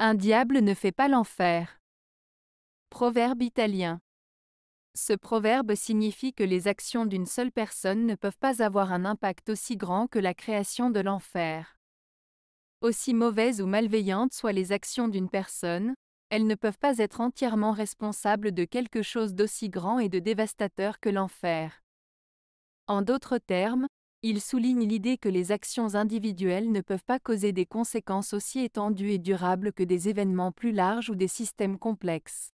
Un diable ne fait pas l'enfer. Proverbe italien. Ce proverbe signifie que les actions d'une seule personne ne peuvent pas avoir un impact aussi grand que la création de l'enfer. Aussi mauvaises ou malveillantes soient les actions d'une personne, elles ne peuvent pas être entièrement responsables de quelque chose d'aussi grand et de dévastateur que l'enfer. En d'autres termes, il souligne l'idée que les actions individuelles ne peuvent pas causer des conséquences aussi étendues et durables que des événements plus larges ou des systèmes complexes.